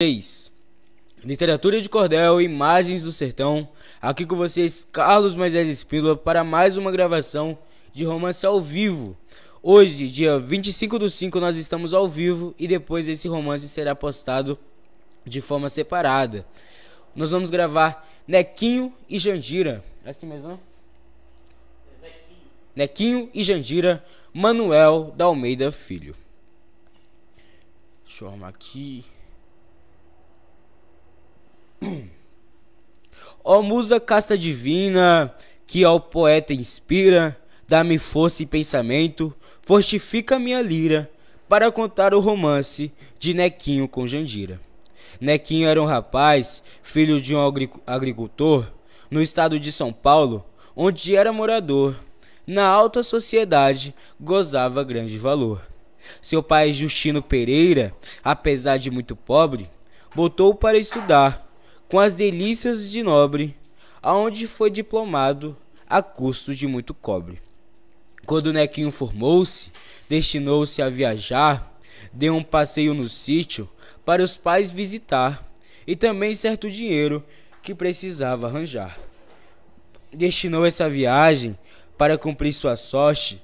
3. Literatura de Cordel, Imagens do Sertão. Aqui com vocês, Carlos Moisés Espíndola, para mais uma gravação de romance ao vivo. Hoje, dia 25 do 5, nós estamos ao vivo e depois esse romance será postado de forma separada. Nós vamos gravar Nequinho e Jandira. É assim mesmo? Nequinho, né? Nequinho e Jandira, Manuel da Almeida Filho. Deixa eu arrumar aqui. Ó oh, musa casta divina, que ao poeta inspira, dá-me força e pensamento, fortifica minha lira, para contar o romance de Nequinho com Jandira. Nequinho era um rapaz, filho de um agricultor, no estado de São Paulo, onde era morador. Na alta sociedade, gozava grande valor. Seu pai, Justino Pereira, apesar de muito pobre, botou-o para estudar com as delícias de nobre, aonde foi diplomado a custo de muito cobre. Quando Nequinho formou-se, destinou-se a viajar, deu um passeio no sítio para os pais visitar e também certo dinheiro que precisava arranjar. Destinou essa viagem para cumprir sua sorte,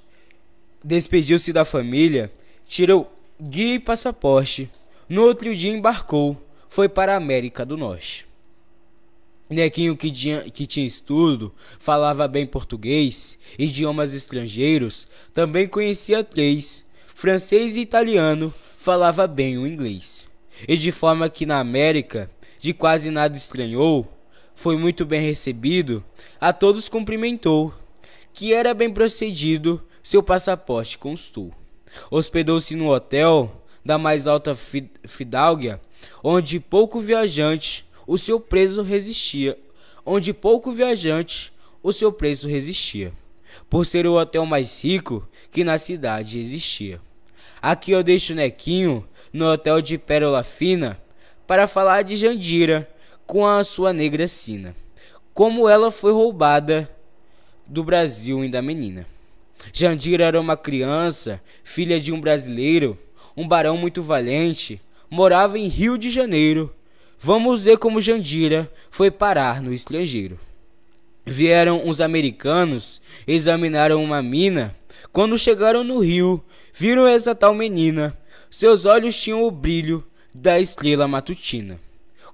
despediu-se da família, tirou guia e passaporte. No outro dia embarcou, foi para a América do Norte. Nequinho que tinha, que tinha estudo, falava bem português, idiomas estrangeiros, também conhecia três, francês e italiano, falava bem o inglês. E de forma que na América, de quase nada estranhou, foi muito bem recebido, a todos cumprimentou, que era bem procedido, seu passaporte constou. Hospedou-se no hotel da mais alta fidalguia, onde pouco viajante o seu preso resistia. Onde pouco viajante, o seu preço resistia. Por ser o hotel mais rico que na cidade existia. Aqui eu deixo Nequinho no hotel de Pérola Fina para falar de Jandira com a sua negra sina. Como ela foi roubada do Brasil e da menina. Jandira era uma criança, filha de um brasileiro, um barão muito valente, morava em Rio de Janeiro Vamos ver como Jandira foi parar no estrangeiro. Vieram uns americanos, examinaram uma mina. Quando chegaram no rio, viram essa tal menina. Seus olhos tinham o brilho da estrela matutina.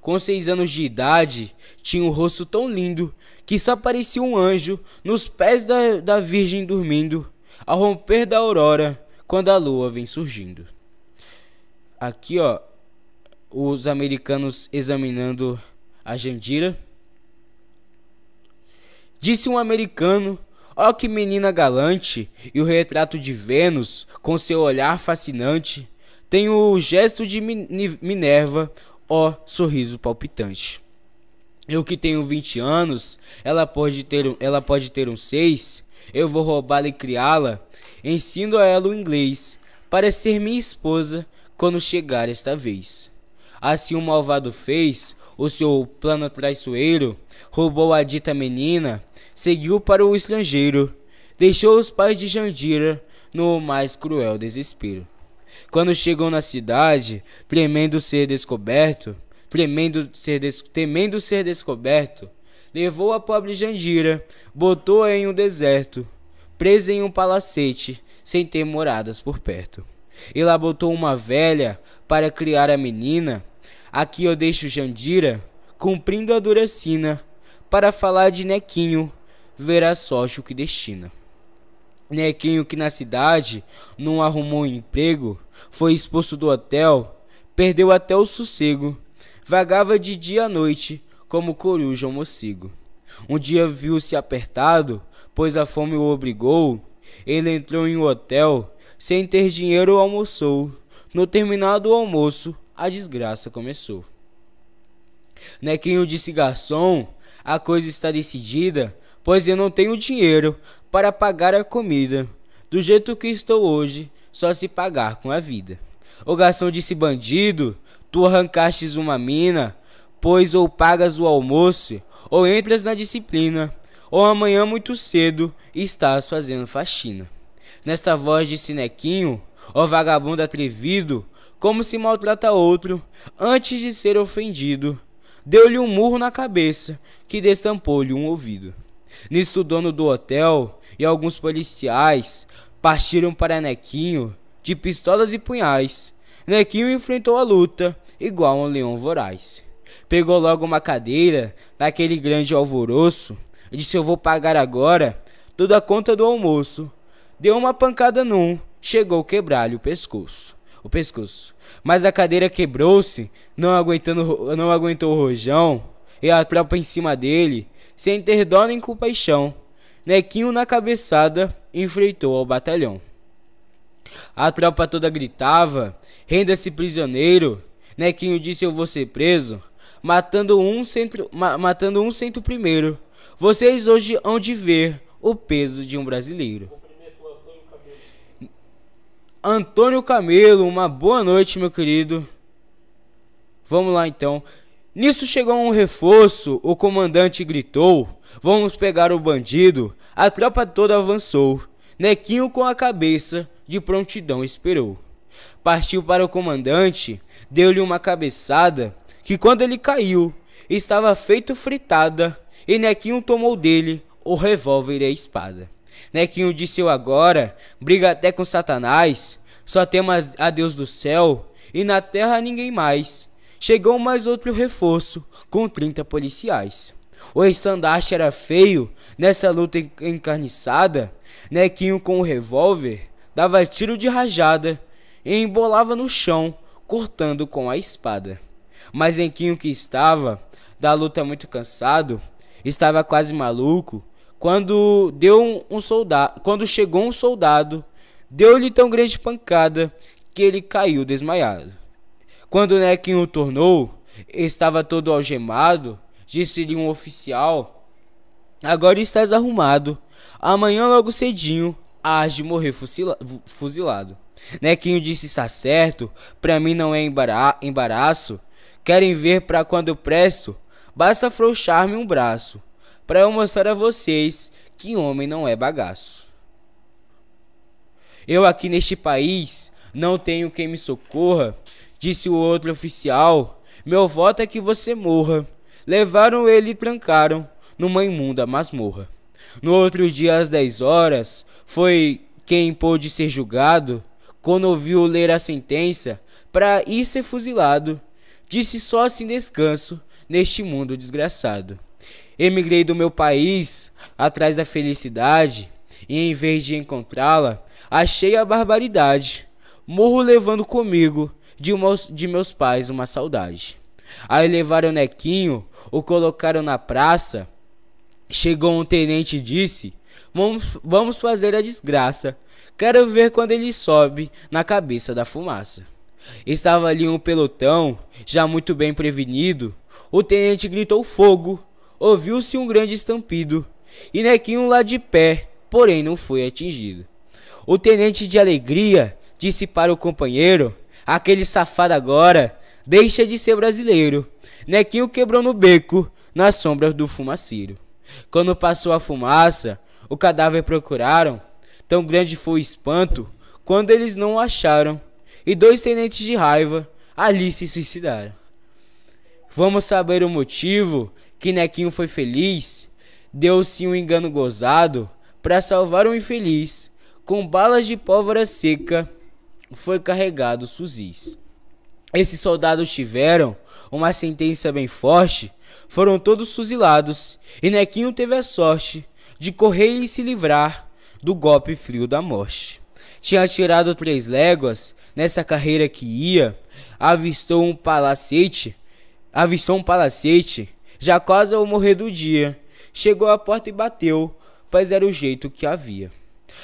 Com seis anos de idade, tinha um rosto tão lindo que só parecia um anjo nos pés da, da Virgem dormindo, ao romper da aurora, quando a lua vem surgindo. Aqui, ó, os americanos examinando a Jandira. Disse um americano: Ó oh, que menina galante! E o retrato de Vênus, com seu olhar fascinante, tem o gesto de Minerva, ó oh, sorriso palpitante. Eu que tenho 20 anos, ela pode ter um, ela pode ter um 6. Eu vou roubá-la e criá-la. Ensino a ela o inglês para ser minha esposa quando chegar esta vez. Assim o malvado fez, o seu plano traiçoeiro, roubou a dita menina, seguiu para o estrangeiro, deixou os pais de Jandira no mais cruel desespero. Quando chegou na cidade, tremendo ser descoberto, tremendo ser des temendo ser descoberto, levou a pobre Jandira, botou-a em um deserto, presa em um palacete, sem ter moradas por perto. E lá botou uma velha para criar a menina, Aqui eu deixo Jandira cumprindo a dura sina, para falar de Nequinho, verá sócio o que destina. Nequinho que na cidade não arrumou emprego, foi expulso do hotel, perdeu até o sossego, vagava de dia à noite como coruja ou morcego. Um dia viu-se apertado, pois a fome o obrigou. Ele entrou em um hotel, sem ter dinheiro almoçou. No terminado almoço, a desgraça começou. Nequinho né, disse: Garçom, a coisa está decidida, pois eu não tenho dinheiro para pagar a comida. Do jeito que estou hoje, só se pagar com a vida. O garçom disse: Bandido, tu arrancastes uma mina, pois ou pagas o almoço, ou entras na disciplina, ou amanhã muito cedo estás fazendo faxina. Nesta voz de Sinequinho, ó vagabundo atrevido, como se maltrata outro, antes de ser ofendido, deu-lhe um murro na cabeça, que destampou-lhe um ouvido. Nisto, o dono do hotel e alguns policiais partiram para Nequinho de pistolas e punhais. Nequinho enfrentou a luta, igual um leão voraz. Pegou logo uma cadeira, naquele grande alvoroço, e disse: Eu vou pagar agora toda a conta do almoço. Deu uma pancada num, chegou a quebrar-lhe o pescoço o pescoço. Mas a cadeira quebrou-se, não, aguentando, não aguentou o rojão e a tropa em cima dele, sem ter dó nem compaixão. Nequinho na cabeçada enfrentou ao batalhão. A tropa toda gritava: Renda-se prisioneiro! Nequinho disse: Eu vou ser preso. Matando um centro, ma matando um cento primeiro. Vocês hoje hão de ver o peso de um brasileiro. Antônio Camelo, uma boa noite, meu querido. Vamos lá então. Nisso chegou um reforço, o comandante gritou: Vamos pegar o bandido. A tropa toda avançou. Nequinho com a cabeça, de prontidão esperou. Partiu para o comandante, deu-lhe uma cabeçada, que quando ele caiu, estava feito fritada, e Nequinho tomou dele o revólver e a espada. Nequinho né, disse eu agora, briga até com Satanás, só temos a Deus do céu e na terra ninguém mais. Chegou mais outro reforço, com 30 policiais. O estandarte era feio, nessa luta encarniçada, Nequinho né, com o revólver dava tiro de rajada e embolava no chão, cortando com a espada. Mas Nequinho que estava da luta muito cansado, estava quase maluco, quando deu um, soldado, quando chegou um soldado, deu-lhe tão grande pancada que ele caiu desmaiado. Quando Nequim o tornou, estava todo algemado, disse-lhe um oficial: Agora estás arrumado. Amanhã logo cedinho hás de morrer fuzilado. Nequinho disse: Está certo, para mim não é embaraço. Querem ver para quando eu presto? Basta afrouxar-me um braço para eu mostrar a vocês que homem não é bagaço. Eu aqui neste país não tenho quem me socorra, disse o outro oficial. Meu voto é que você morra. Levaram ele e trancaram numa imunda masmorra. No outro dia às 10 horas, foi quem pôde ser julgado, quando ouviu ler a sentença, para ir ser fuzilado. Disse só assim descanso, neste mundo desgraçado. Emigrei do meu país atrás da felicidade, e em vez de encontrá-la, achei a barbaridade. Morro levando comigo de, uma, de meus pais uma saudade. Aí levaram o Nequinho, o colocaram na praça. Chegou um tenente e disse: vamos, vamos fazer a desgraça. Quero ver quando ele sobe na cabeça da fumaça. Estava ali um pelotão, já muito bem prevenido, o tenente gritou fogo. Ouviu-se um grande estampido. E Nequinho lá de pé, porém não foi atingido. O tenente de alegria disse para o companheiro: Aquele safado agora deixa de ser brasileiro. Nequinho quebrou no beco, nas sombras do fumaceiro. Quando passou a fumaça, o cadáver procuraram. Tão grande foi o espanto quando eles não o acharam. E dois tenentes de raiva ali se suicidaram. Vamos saber o motivo que Nequinho foi feliz. Deu-se um engano gozado para salvar um infeliz. Com balas de pólvora seca foi carregado Suzis. Esses soldados tiveram uma sentença bem forte, foram todos fuzilados, e Nequinho teve a sorte de correr e se livrar do golpe frio da morte. Tinha tirado três léguas nessa carreira que ia, avistou um palacete Avistou um palacete, já quase ao morrer do dia. Chegou à porta e bateu, pois era o jeito que havia.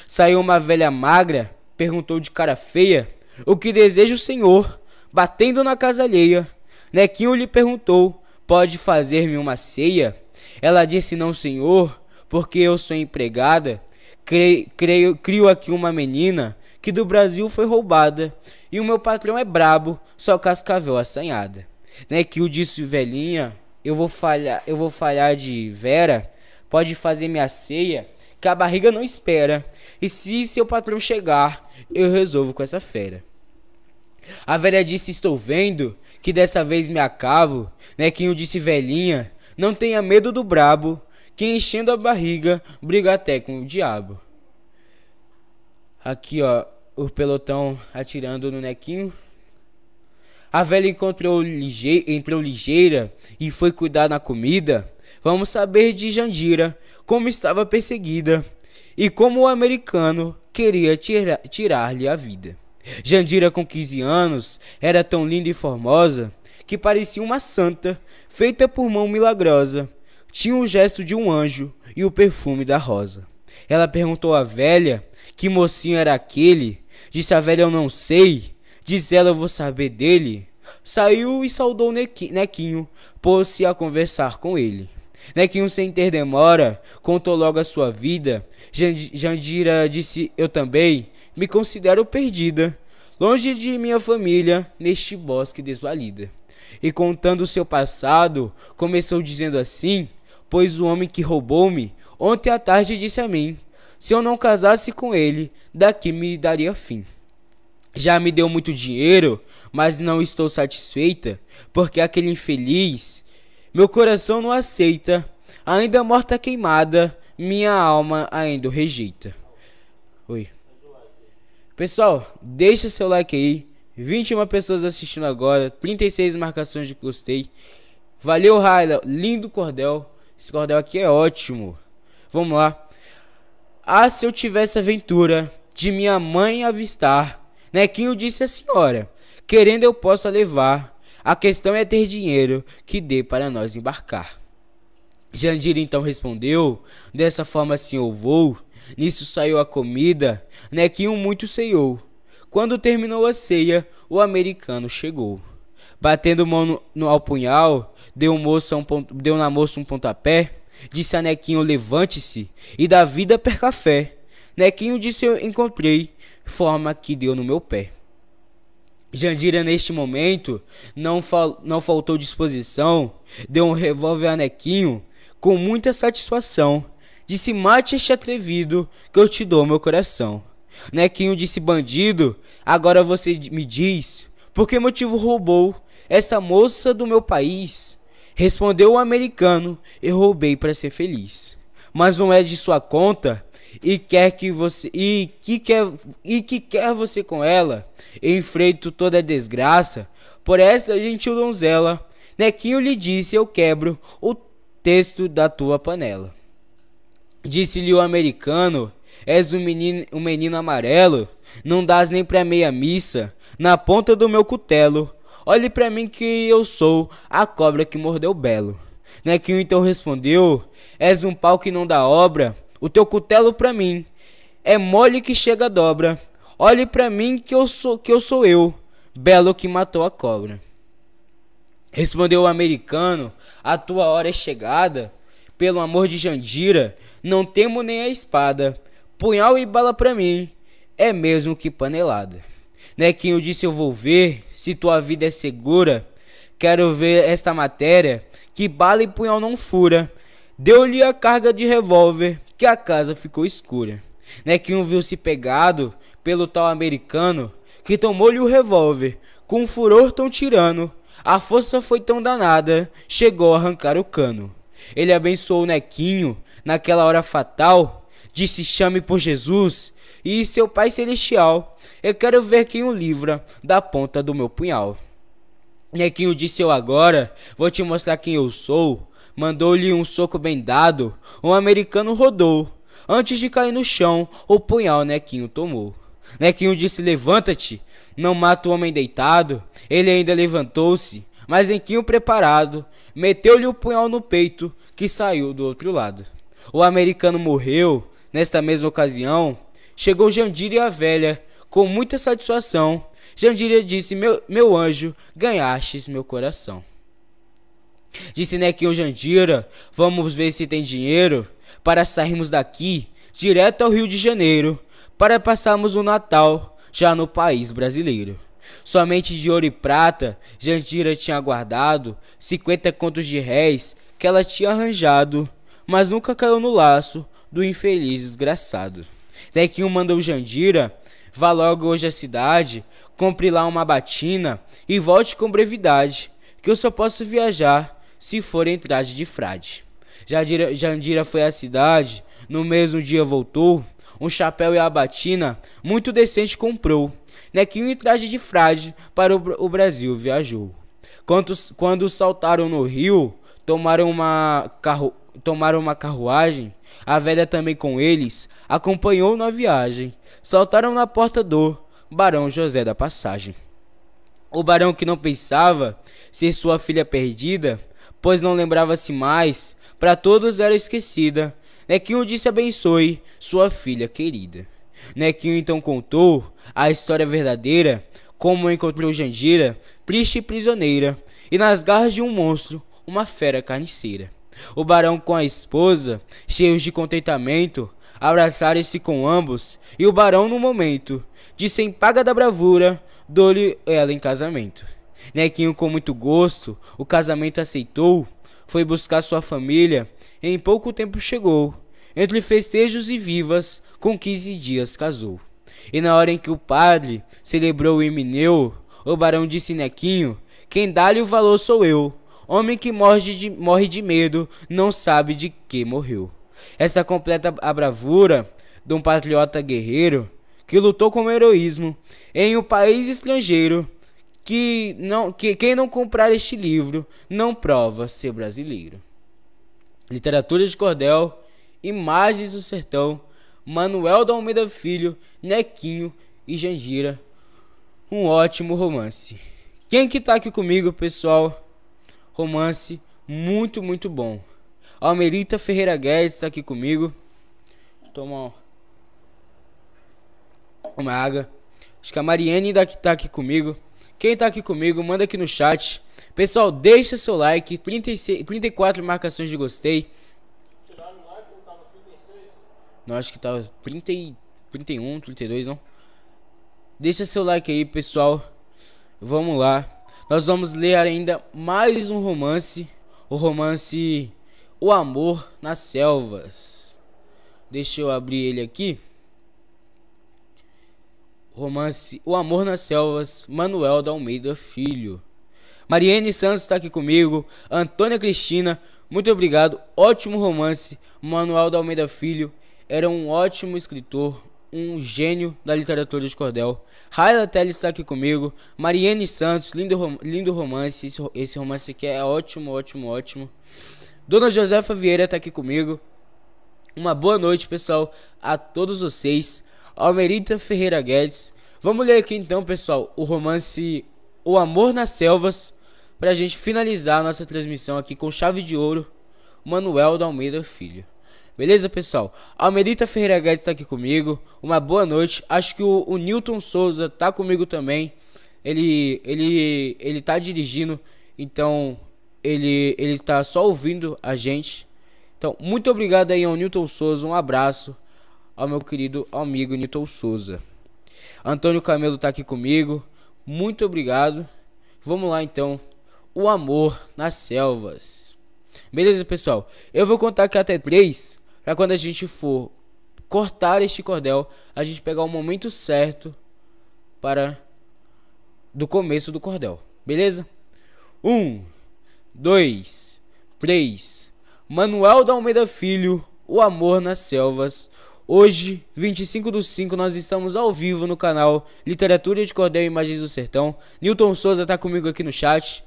Saiu uma velha magra, perguntou de cara feia: O que deseja o senhor? Batendo na casa alheia. Nequinho lhe perguntou: Pode fazer-me uma ceia? Ela disse: Não, senhor, porque eu sou empregada. crei creio, crio aqui uma menina que do Brasil foi roubada, e o meu patrão é brabo, só cascavel assanhada né, que o disse velhinha, eu vou falhar, eu vou falhar de Vera, pode fazer minha ceia, que a barriga não espera. E se seu patrão chegar, eu resolvo com essa fera. A velha disse: Estou vendo que dessa vez me acabo. Né, o disse: Velhinha, não tenha medo do brabo, que enchendo a barriga briga até com o diabo. Aqui ó, o pelotão atirando no Nequinho. A velha encontrou lige... entrou ligeira e foi cuidar na comida. Vamos saber de Jandira como estava perseguida e como o americano queria tira... tirar-lhe a vida. Jandira, com 15 anos, era tão linda e formosa que parecia uma santa feita por mão milagrosa. Tinha o gesto de um anjo e o perfume da rosa. Ela perguntou à velha que mocinho era aquele. Disse a velha: Eu não sei. Diz ela, eu vou saber dele. Saiu e saudou Nequinho, pôs-se a conversar com ele. Nequinho, sem ter demora, contou logo a sua vida. Jandira disse: Eu também me considero perdida, longe de minha família, neste bosque desvalida. E contando o seu passado, começou dizendo assim: Pois o homem que roubou-me, ontem à tarde disse a mim: Se eu não casasse com ele, daqui me daria fim. Já me deu muito dinheiro, mas não estou satisfeita, porque aquele infeliz, meu coração não aceita, ainda morta queimada, minha alma ainda o rejeita. Oi. Pessoal, deixa seu like aí. 21 pessoas assistindo agora, 36 marcações de gostei. Valeu, Raila, lindo cordel. Esse cordel aqui é ótimo. Vamos lá. Ah, se eu tivesse aventura de minha mãe avistar Nequinho disse a senhora: Querendo eu possa levar. A questão é ter dinheiro que dê para nós embarcar. Jandira então respondeu: Dessa forma, senhor, assim vou. Nisso saiu a comida. Nequinho muito ceiou. Quando terminou a ceia, o americano chegou. Batendo mão no, no ao punhal, deu, um deu na moça um pontapé. Disse a Nequinho: Levante-se e da vida perca fé. Nequinho disse: Eu encontrei forma que deu no meu pé. Jandira, neste momento, não, fal não faltou disposição, deu um revólver a Nequinho com muita satisfação. Disse: Mate este atrevido, que eu te dou meu coração. Nequinho disse: Bandido, agora você me diz por que motivo roubou essa moça do meu país? Respondeu o americano: Eu roubei para ser feliz. Mas não é de sua conta e quer que você e que quer e que quer você com ela. Eu enfrento toda a desgraça por essa gentil donzela. Nequinho lhe disse: Eu quebro o texto da tua panela. Disse-lhe o americano: És um menino, um menino amarelo, não dás nem pra meia missa, na ponta do meu cutelo. Olhe pra mim que eu sou a cobra que mordeu belo. Nequinho então respondeu: És um pau que não dá obra, o teu cutelo para mim. É mole que chega dobra. Olhe para mim que eu sou que eu sou eu, belo que matou a cobra. Respondeu o americano: A tua hora é chegada. Pelo amor de Jandira, não temo nem a espada. Punhal e bala para mim é mesmo que panelada. Nequinho disse: Eu vou ver se tua vida é segura. Quero ver esta matéria que bala e punhal não fura. Deu-lhe a carga de revólver que a casa ficou escura, Nequinho né? viu-se pegado pelo tal americano que tomou-lhe o revólver com um furor tão tirano. A força foi tão danada, chegou a arrancar o cano. Ele abençoou o Nequinho naquela hora fatal, disse: Chame por Jesus e seu Pai Celestial. Eu quero ver quem o livra da ponta do meu punhal. Nequinho disse: Eu agora vou te mostrar quem eu sou. Mandou-lhe um soco bem dado, o americano rodou. Antes de cair no chão, o punhal Nequinho tomou. Nequinho disse: Levanta-te, não mata o homem deitado. Ele ainda levantou-se, mas Nequinho preparado, meteu-lhe o punhal no peito, que saiu do outro lado. O americano morreu, nesta mesma ocasião. Chegou Jandira e a velha, com muita satisfação. Jandira disse: Meu, meu anjo, ganhastes meu coração. Disse Nequinho né, Jandira, vamos ver se tem dinheiro para sairmos daqui direto ao Rio de Janeiro para passarmos o Natal já no país brasileiro. Somente de ouro e prata, Jandira tinha guardado 50 contos de réis que ela tinha arranjado, mas nunca caiu no laço do infeliz desgraçado. Zequinho mandou Jandira, vá logo hoje à cidade, compre lá uma batina e volte com brevidade, que eu só posso viajar se for em traje de frade. Jandira, Jandira foi à cidade, no mesmo dia voltou, um chapéu e a batina muito decente comprou. Nequinho e traje de frade para o, o Brasil viajou. Quando, quando saltaram no rio, tomaram uma, carro, tomaram uma carruagem, a velha também com eles, acompanhou na viagem. Saltaram na porta do Barão José da Passagem. O barão que não pensava ser sua filha perdida, pois não lembrava-se mais, para todos era esquecida. Nequinho disse abençoe sua filha querida. Nequinho então contou a história verdadeira, como encontrou Jandira, triste e prisioneira, e nas garras de um monstro, uma fera carniceira. O barão com a esposa, cheios de contentamento, abraçaram-se com ambos, e o barão, no momento, disse em paga da bravura, dou-lhe ela em casamento. Nequinho, né, com muito gosto, o casamento aceitou, foi buscar sua família e em pouco tempo chegou. Entre festejos e vivas, com 15 dias casou. E na hora em que o padre celebrou o Emineu, o barão disse Nequinho: né, Quem dá-lhe o valor sou eu. Homem que morre de, morre de medo não sabe de que morreu. Esta completa a bravura de um patriota guerreiro que lutou com heroísmo em um país estrangeiro que, não, que quem não comprar este livro não prova ser brasileiro. Literatura de Cordel, Imagens do Sertão, Manuel da Almeida Filho, Nequinho e Jandira. Um ótimo romance. Quem que tá aqui comigo, pessoal? Romance muito, muito bom. Almerita Ferreira Guedes está aqui comigo. Toma uma água. Acho que a Mariane ainda tá aqui comigo. Quem tá aqui comigo, manda aqui no chat. Pessoal, deixa seu like, 36, 34 marcações de gostei. Tiraram o like, não tava 36? Não, acho que tava 30, 31, 32, não? Deixa seu like aí, pessoal. Vamos lá. Nós vamos ler ainda mais um romance. O romance O Amor nas Selvas. Deixa eu abrir ele aqui. Romance O Amor nas Selvas, Manuel da Almeida Filho. Mariene Santos está aqui comigo, Antônia Cristina, muito obrigado, ótimo romance, Manuel da Almeida Filho, era um ótimo escritor, um gênio da literatura de cordel. Raila Teles está aqui comigo, Mariene Santos, lindo, rom lindo romance, esse, esse romance aqui é ótimo, ótimo, ótimo. Dona Josefa Vieira está aqui comigo. Uma boa noite, pessoal, a todos vocês. Almerita Ferreira Guedes. Vamos ler aqui então, pessoal, o romance O Amor nas Selvas, para a gente finalizar a nossa transmissão aqui com chave de ouro, Manuel da Almeida Filho. Beleza, pessoal? Almerita Ferreira Guedes está aqui comigo. Uma boa noite. Acho que o, o Newton Souza tá comigo também. Ele, ele, ele tá dirigindo, então ele, ele tá só ouvindo a gente. Então, muito obrigado aí ao Newton Souza. Um abraço ao meu querido amigo Newton Souza. Antônio Camelo está aqui comigo. Muito obrigado. Vamos lá então. O amor nas selvas. Beleza, pessoal? Eu vou contar aqui até três, para quando a gente for cortar este cordel, a gente pegar o momento certo para do começo do cordel. Beleza? Um, dois, três. Manuel da Almeida Filho, O Amor nas Selvas, Hoje, 25 do 5, nós estamos ao vivo no canal Literatura de Cordel e Imagens do Sertão. Newton Souza está comigo aqui no chat.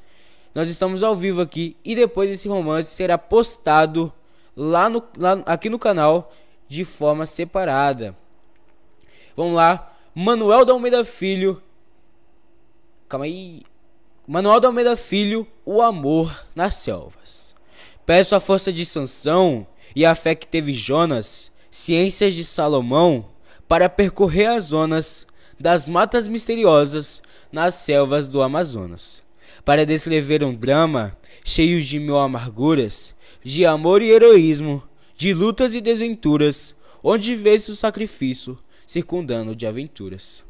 Nós estamos ao vivo aqui e depois esse romance será postado lá, no, lá aqui no canal de forma separada. Vamos lá. Manuel da Almeida Filho. Calma aí. Manuel da Almeida Filho, O Amor nas Selvas. Peço a força de Sansão e a fé que teve Jonas Ciências de Salomão para percorrer as zonas das matas misteriosas nas selvas do Amazonas, para descrever um drama cheio de mil amarguras, de amor e heroísmo, de lutas e desventuras, onde vê-se o sacrifício circundando de aventuras.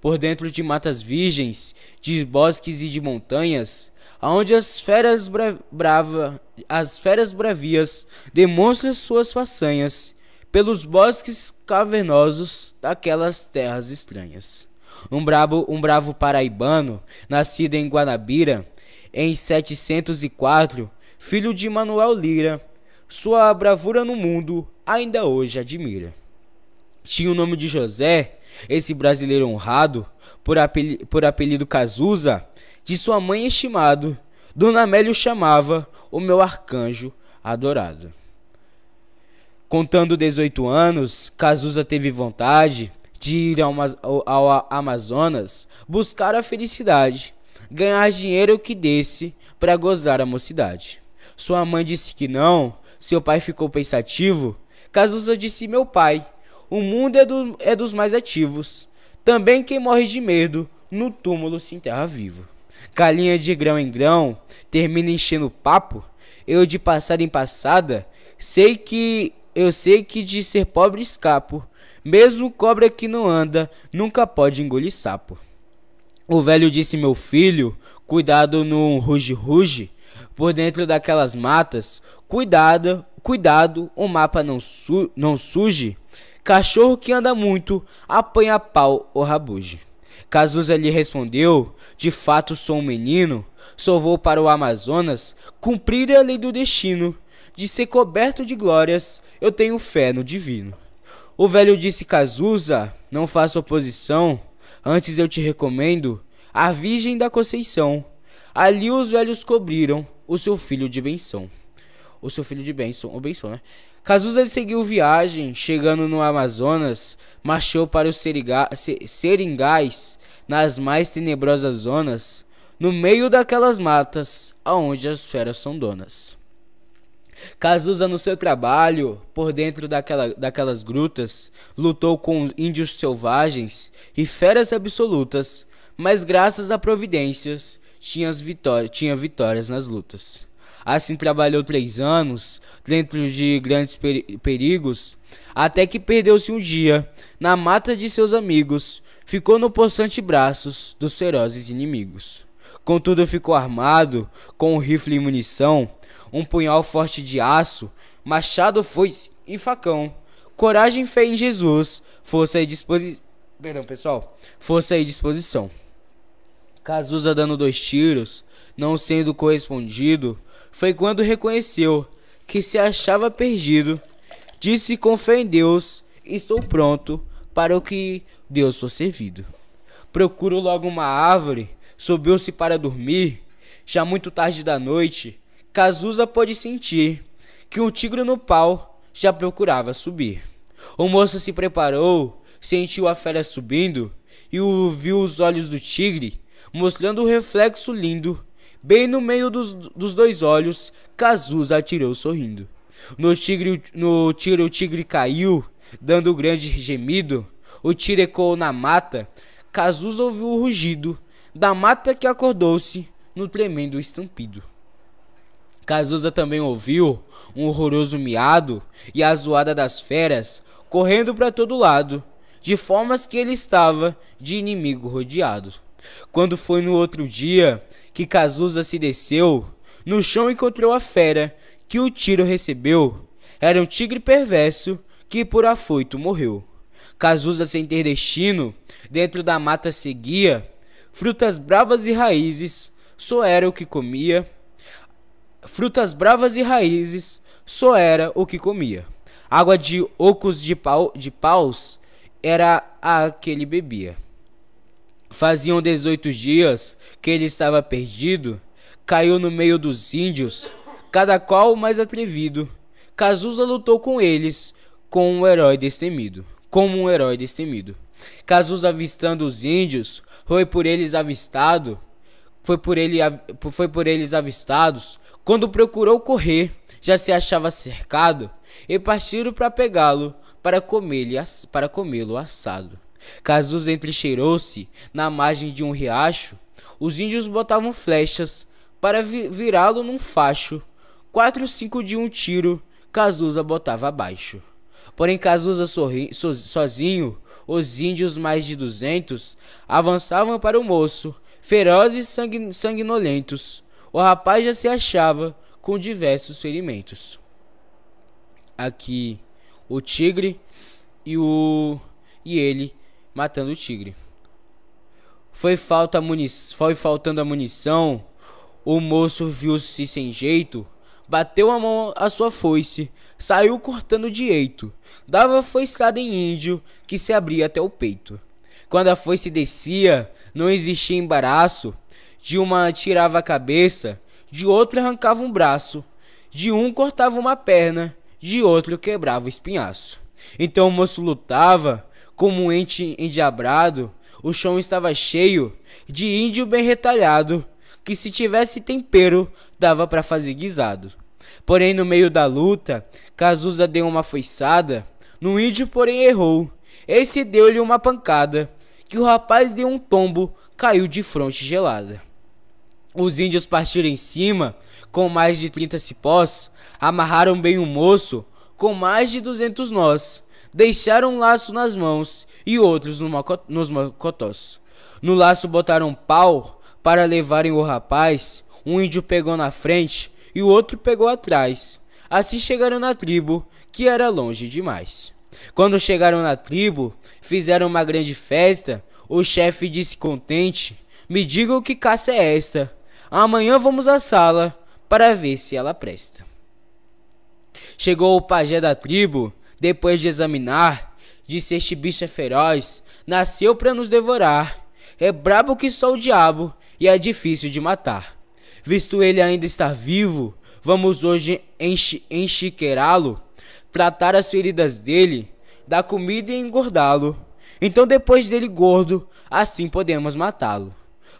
Por dentro de matas virgens, de bosques e de montanhas, aonde as feras bra brava, as feras bravias demonstram suas façanhas pelos bosques cavernosos daquelas terras estranhas. Um bravo, um bravo paraibano, nascido em Guanabira em 704, filho de Manuel Lira, sua bravura no mundo ainda hoje admira. Tinha o nome de José, esse brasileiro honrado, por, por apelido Cazuza, de sua mãe estimado, Dona Amélia o chamava o meu arcanjo adorado. Contando 18 anos, Cazuza teve vontade de ir ao, ao Amazonas buscar a felicidade, ganhar dinheiro que desse para gozar a mocidade. Sua mãe disse que não, seu pai ficou pensativo. Cazuza disse: Meu pai, o mundo é, do, é dos mais ativos. Também quem morre de medo no túmulo se enterra vivo. Galinha de grão em grão termina enchendo papo. Eu de passada em passada sei que eu sei que de ser pobre escapo. Mesmo cobra que não anda, nunca pode engolir sapo. O velho disse: Meu filho, cuidado no ruge-ruge, por dentro daquelas matas. Cuidado, cuidado, o mapa não, su não suje. Cachorro que anda muito, apanha pau ou rabuge. Cazuza lhe respondeu: De fato sou um menino, sou vou para o Amazonas cumprir a lei do destino de ser coberto de glórias, eu tenho fé no divino. O velho disse Cazuza, não faça oposição, antes eu te recomendo a Virgem da Conceição. Ali os velhos cobriram o seu filho de benção. O seu filho de benção, ou benção, né? Cazuza seguiu viagem, chegando no Amazonas, marchou para os seriga, seringais, nas mais tenebrosas zonas, no meio daquelas matas aonde as feras são donas. Cazuza, no seu trabalho por dentro daquela, daquelas grutas, lutou com índios selvagens e feras absolutas, mas graças a providências tinha, vitórias, tinha vitórias nas lutas. Assim trabalhou três anos, dentro de grandes perigos, até que perdeu-se um dia, na mata de seus amigos, ficou no possante braços dos ferozes inimigos. Contudo, ficou armado com um rifle e munição, um punhal forte de aço, machado, foice e facão. Coragem, fé em Jesus, força e disposição. Perdão, pessoal. Força e disposição. Cazuza dando dois tiros, não sendo correspondido, foi quando reconheceu que se achava perdido. Disse com fé em Deus: Estou pronto para o que Deus for servido. Procuro logo uma árvore Subiu-se para dormir, já muito tarde da noite, Cazuza pôde sentir que um tigre no pau já procurava subir. O moço se preparou, sentiu a fera subindo e ouviu os olhos do tigre mostrando um reflexo lindo. Bem no meio dos, dos dois olhos, Cazuza atirou sorrindo. No tigre, no tigre o tigre caiu, dando um grande gemido. O tigre ecoou na mata. Cazuza ouviu o rugido da mata que acordou-se no tremendo estampido. Cazuza também ouviu um horroroso miado e a zoada das feras correndo para todo lado, de formas que ele estava de inimigo rodeado. Quando foi no outro dia que Cazuza se desceu, no chão encontrou a fera que o tiro recebeu. Era um tigre perverso que por afoito morreu. Cazuza sem ter destino, dentro da mata seguia, frutas bravas e raízes, só era o que comia. Frutas bravas e raízes, só era o que comia. Água de ocos de, pau, de paus era a que ele bebia. Faziam 18 dias que ele estava perdido, caiu no meio dos índios, cada qual mais atrevido. Cazuza lutou com eles, com um herói destemido, como um herói destemido. Cazuza avistando os índios, foi por eles avistado, foi por, ele, foi por eles avistados. Quando procurou correr, já se achava cercado e partiram para pegá-lo, para comê-lo para comê-lo assado. Casus entrecheirou-se na margem de um riacho. Os índios botavam flechas para vi virá-lo num facho. Quatro, cinco de um tiro, Cazuza botava abaixo. Porém, Cazuza sorri, so, sozinho, os índios mais de duzentos avançavam para o moço, ferozes e sangu, sanguinolentos. O rapaz já se achava com diversos ferimentos. Aqui, o tigre e o e ele matando o tigre. Foi, falta muni foi faltando a munição. O moço viu-se sem jeito bateu a mão à sua foice, saiu cortando direito, dava foiçada em índio que se abria até o peito. Quando a foice descia, não existia embaraço, de uma tirava a cabeça, de outro arrancava um braço, de um cortava uma perna, de outro quebrava o espinhaço. Então o moço lutava, como um ente endiabrado, o chão estava cheio de índio bem retalhado, que se tivesse tempero, dava para fazer guisado. Porém, no meio da luta, Cazuza deu uma foiçada, no índio, porém, errou. Esse deu-lhe uma pancada, que o rapaz deu um tombo, caiu de fronte gelada. Os índios partiram em cima, com mais de 30 cipós, amarraram bem o moço, com mais de 200 nós, deixaram um laço nas mãos e outros no mocot nos mocotós. No laço botaram pau, para levarem o rapaz, um índio pegou na frente e o outro pegou atrás. Assim chegaram na tribo, que era longe demais. Quando chegaram na tribo, fizeram uma grande festa. O chefe disse contente: Me digam que caça é esta. Amanhã vamos à sala para ver se ela presta. Chegou o pajé da tribo, depois de examinar, disse: Este bicho é feroz, nasceu para nos devorar. É brabo que só o diabo e é difícil de matar. Visto ele ainda estar vivo, vamos hoje enxiqueirá-lo, tratar as feridas dele, dar comida e engordá-lo. Então, depois dele gordo, assim podemos matá-lo.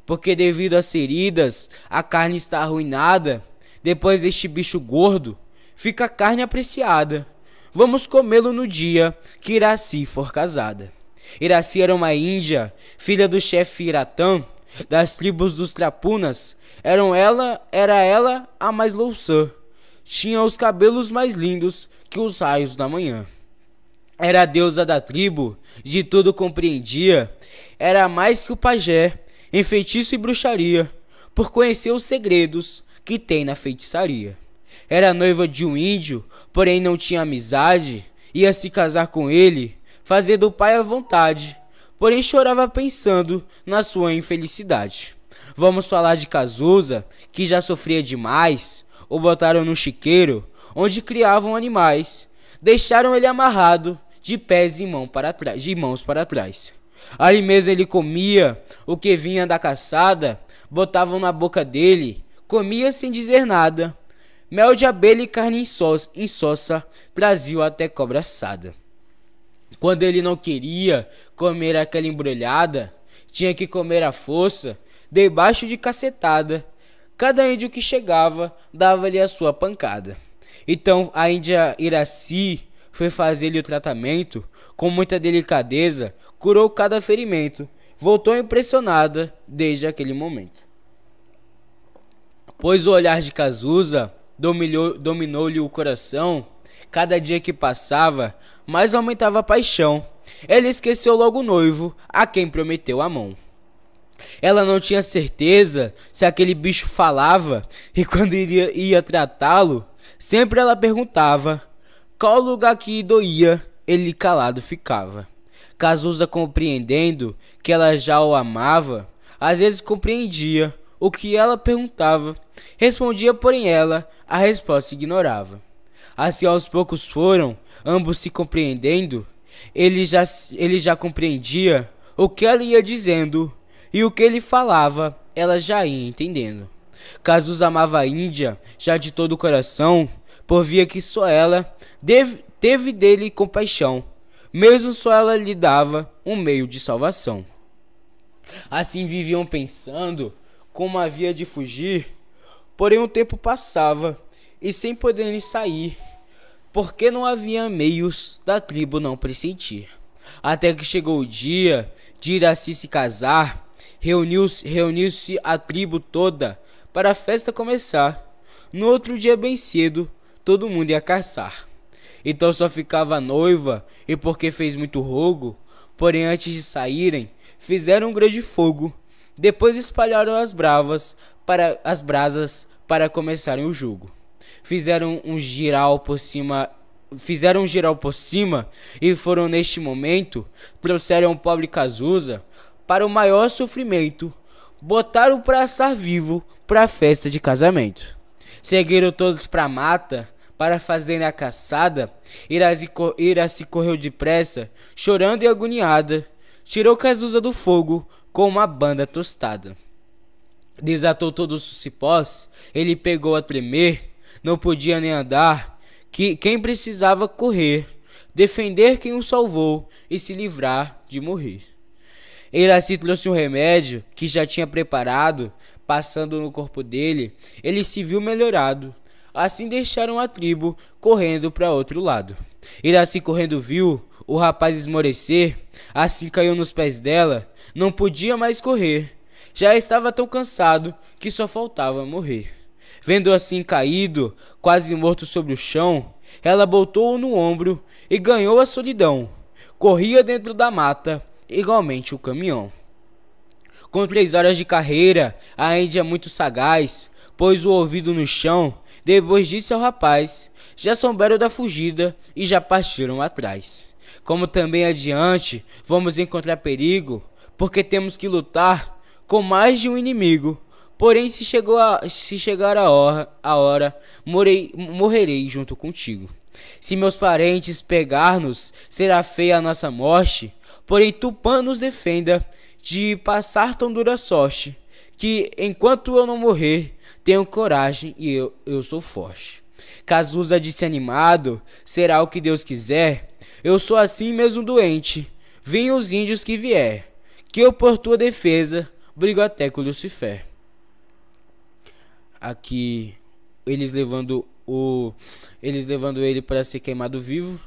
Porque, devido às feridas, a carne está arruinada. Depois deste bicho gordo, fica a carne apreciada. Vamos comê-lo no dia que Iraci for casada. Iraci era uma índia, filha do chefe Iratã das tribos dos Trapunas, eram ela, era ela a mais louçã. Tinha os cabelos mais lindos que os raios da manhã. Era a deusa da tribo, de tudo compreendia. Era mais que o pajé, em feitiço e bruxaria, por conhecer os segredos que tem na feitiçaria. Era noiva de um índio, porém não tinha amizade, ia se casar com ele, fazer do pai a vontade porém chorava pensando na sua infelicidade. Vamos falar de Cazuza, que já sofria demais, o botaram no chiqueiro, onde criavam animais, deixaram ele amarrado, de pés e mão para de mãos para trás. Ali mesmo ele comia o que vinha da caçada, botavam na boca dele, comia sem dizer nada. Mel de abelha e carne em insossa traziam até cobra assada. Quando ele não queria comer aquela embrulhada, tinha que comer à força, debaixo de cacetada. Cada índio que chegava dava-lhe a sua pancada. Então a índia Iraci foi fazer-lhe o tratamento, com muita delicadeza, curou cada ferimento. Voltou impressionada desde aquele momento. Pois o olhar de Cazuza dominou-lhe o coração Cada dia que passava, mais aumentava a paixão. Ela esqueceu logo o noivo, a quem prometeu a mão. Ela não tinha certeza se aquele bicho falava e quando iria, ia tratá-lo, sempre ela perguntava qual lugar que doía, ele calado ficava. Cazuza compreendendo que ela já o amava, às vezes compreendia o que ela perguntava, respondia porém ela, a resposta ignorava. Assim aos poucos foram, ambos se compreendendo. Ele já, ele já compreendia o que ela ia dizendo e o que ele falava, ela já ia entendendo. Casus amava a Índia já de todo o coração, por via que só ela deve, teve dele compaixão, mesmo só ela lhe dava um meio de salvação. Assim viviam pensando como havia de fugir, porém o tempo passava e sem poderem sair, porque não havia meios da tribo não pressentir. Até que chegou o dia de Iraci se casar, reuniu-se reuniu a tribo toda para a festa começar. No outro dia bem cedo, todo mundo ia caçar. Então só ficava a noiva, e porque fez muito rogo, porém antes de saírem, fizeram um grande fogo. Depois espalharam as bravas para as brasas para começarem o jogo fizeram um geral por cima fizeram um geral por cima e foram neste momento trouxeram o pobre Cazuza para o maior sofrimento, botaram para assar vivo para a festa de casamento. Seguiram todos para a mata para fazerem a caçada. Ira se correu depressa, chorando e agoniada, tirou Cazuza do fogo com uma banda tostada. Desatou todos os cipós, ele pegou a tremer não podia nem andar, que quem precisava correr, defender quem o salvou e se livrar de morrer. Iraci trouxe um remédio que já tinha preparado, passando no corpo dele, ele se viu melhorado. Assim deixaram a tribo correndo para outro lado. Iraci correndo viu o rapaz esmorecer, assim caiu nos pés dela, não podia mais correr. Já estava tão cansado que só faltava morrer vendo assim caído, quase morto sobre o chão, ela botou-o no ombro e ganhou a solidão. Corria dentro da mata, igualmente o caminhão. Com três horas de carreira, a Índia é muito sagaz, pôs o ouvido no chão, depois disse ao rapaz: Já souberam da fugida e já partiram atrás. Como também adiante, vamos encontrar perigo, porque temos que lutar com mais de um inimigo Porém, se, chegou a, se chegar a hora, a hora morei, morrerei junto contigo. Se meus parentes pegar-nos, será feia a nossa morte. Porém, Tupã nos defenda de passar tão dura sorte, que enquanto eu não morrer, tenho coragem e eu, eu sou forte. Cazuza disse animado, será o que Deus quiser. Eu sou assim mesmo doente, venham os índios que vier, que eu por tua defesa brigo até com Lucifer aqui eles levando o eles levando ele para ser queimado vivo.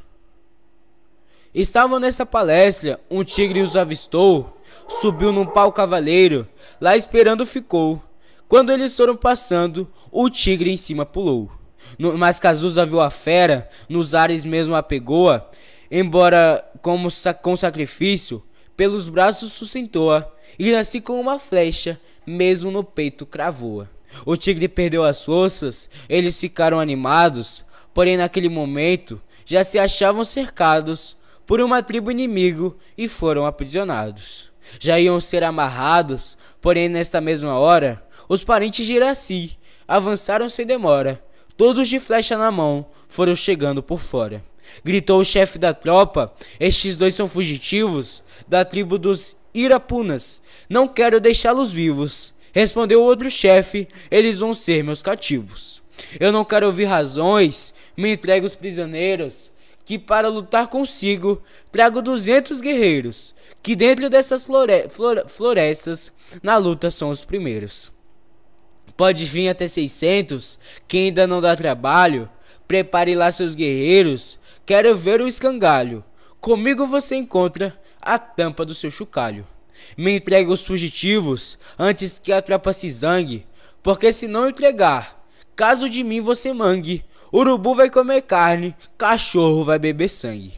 Estavam nessa palestra, um tigre os avistou, subiu num pau cavaleiro, lá esperando ficou. Quando eles foram passando, o tigre em cima pulou. No, mas Cazuza viu a fera, nos ares mesmo a pegou-a, embora como sa com sacrifício, pelos braços sustentou-a, e assim com uma flecha, mesmo no peito cravou-a. O tigre perdeu as forças, eles ficaram animados, porém naquele momento já se achavam cercados por uma tribo inimigo e foram aprisionados. Já iam ser amarrados, porém nesta mesma hora, os parentes de Iraci avançaram sem demora, todos de flecha na mão, foram chegando por fora. Gritou o chefe da tropa: Estes dois são fugitivos da tribo dos Irapunas. Não quero deixá-los vivos. Respondeu o outro chefe: Eles vão ser meus cativos. Eu não quero ouvir razões, me entrego os prisioneiros, que para lutar consigo trago duzentos guerreiros, que dentro dessas flore flore florestas na luta são os primeiros. Pode vir até seiscentos, que ainda não dá trabalho, prepare lá seus guerreiros, quero ver o escangalho, comigo você encontra a tampa do seu chocalho. Me entregue os fugitivos antes que a tropa se zangue, porque se não entregar, caso de mim você mangue, urubu vai comer carne, cachorro vai beber sangue.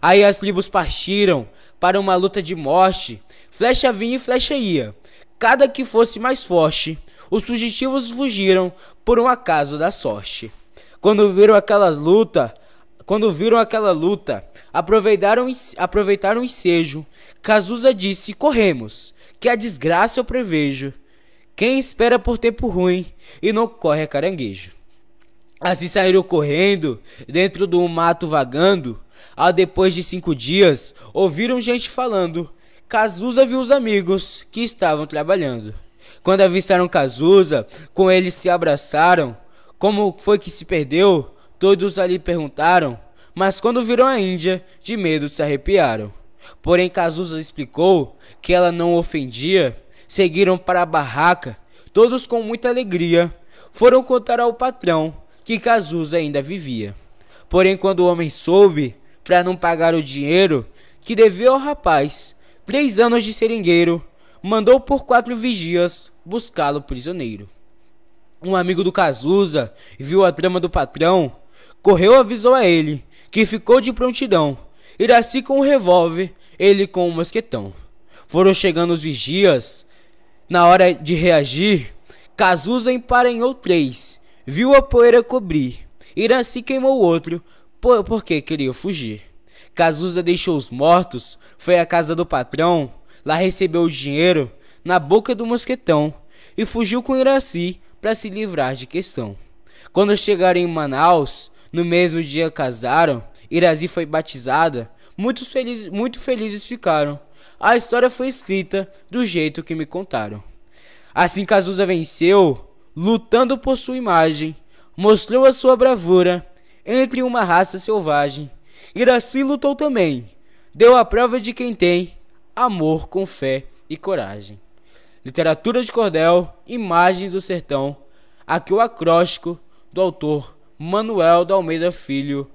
Aí as tribos partiram para uma luta de morte, flecha vinha e flecha ia, cada que fosse mais forte. Os fugitivos fugiram por um acaso da sorte. Quando viram aquelas lutas, quando viram aquela luta, aproveitaram, aproveitaram o ensejo. Cazuza disse: Corremos, que a desgraça eu prevejo. Quem espera por tempo ruim e não corre é caranguejo. Assim saíram correndo, dentro do mato vagando. Ao depois de cinco dias, ouviram gente falando. Cazuza viu os amigos que estavam trabalhando. Quando avistaram Cazuza, com ele se abraçaram. Como foi que se perdeu? Todos ali perguntaram, mas quando viram a Índia, de medo se arrepiaram. Porém, Cazuza explicou que ela não ofendia. Seguiram para a barraca, todos com muita alegria. Foram contar ao patrão que Cazuza ainda vivia. Porém, quando o homem soube, para não pagar o dinheiro que devia ao rapaz, três anos de seringueiro, mandou por quatro vigias buscá-lo prisioneiro. Um amigo do Cazuza viu a trama do patrão correu avisou a ele, que ficou de prontidão. Iraci com o um revólver, ele com o um mosquetão. Foram chegando os vigias. Na hora de reagir, Cazuza emparenhou três, viu a poeira cobrir. Iraci queimou outro, por, porque queria fugir. Cazuza deixou os mortos, foi à casa do patrão, lá recebeu o dinheiro, na boca do mosquetão, e fugiu com Iraci para se livrar de questão. Quando chegaram em Manaus, no mesmo dia casaram, Irazi foi batizada, muitos felizes, muito felizes ficaram. A história foi escrita do jeito que me contaram. Assim Cazuza venceu, lutando por sua imagem, mostrou a sua bravura entre uma raça selvagem. Iraci lutou também, deu a prova de quem tem amor com fé e coragem. Literatura de cordel, imagens do sertão, aqui o acróstico do autor Manuel da Almeida Filho,